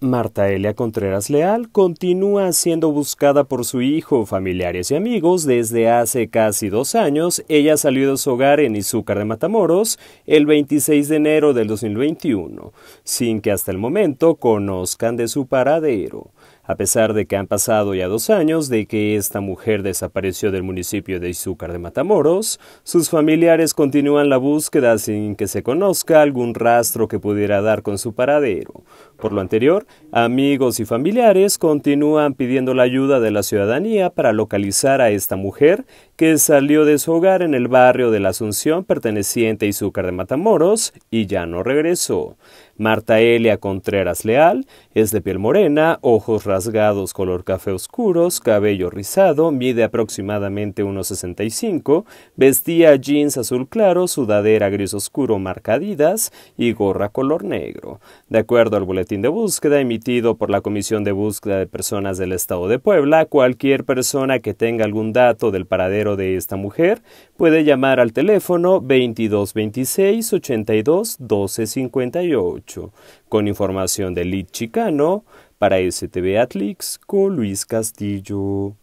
Marta Elia Contreras Leal continúa siendo buscada por su hijo, familiares y amigos desde hace casi dos años. Ella salió de su hogar en Izúcar de Matamoros el 26 de enero del 2021, sin que hasta el momento conozcan de su paradero. A pesar de que han pasado ya dos años de que esta mujer desapareció del municipio de Izúcar de Matamoros, sus familiares continúan la búsqueda sin que se conozca algún rastro que pudiera dar con su paradero. Por lo anterior, amigos y familiares continúan pidiendo la ayuda de la ciudadanía para localizar a esta mujer que salió de su hogar en el barrio de la Asunción perteneciente a Izúcar de Matamoros y ya no regresó. Marta Elia Contreras Leal es de piel morena, ojos rasgados color café oscuros, cabello rizado, mide aproximadamente 1,65, vestía jeans azul claro, sudadera gris oscuro marcadidas y gorra color negro. De acuerdo al boletín de búsqueda emitido por la Comisión de Búsqueda de Personas del Estado de Puebla, cualquier persona que tenga algún dato del paradero de esta mujer puede llamar al teléfono 2226 82 con información de Lit Chicano para STV Atlix con Luis Castillo.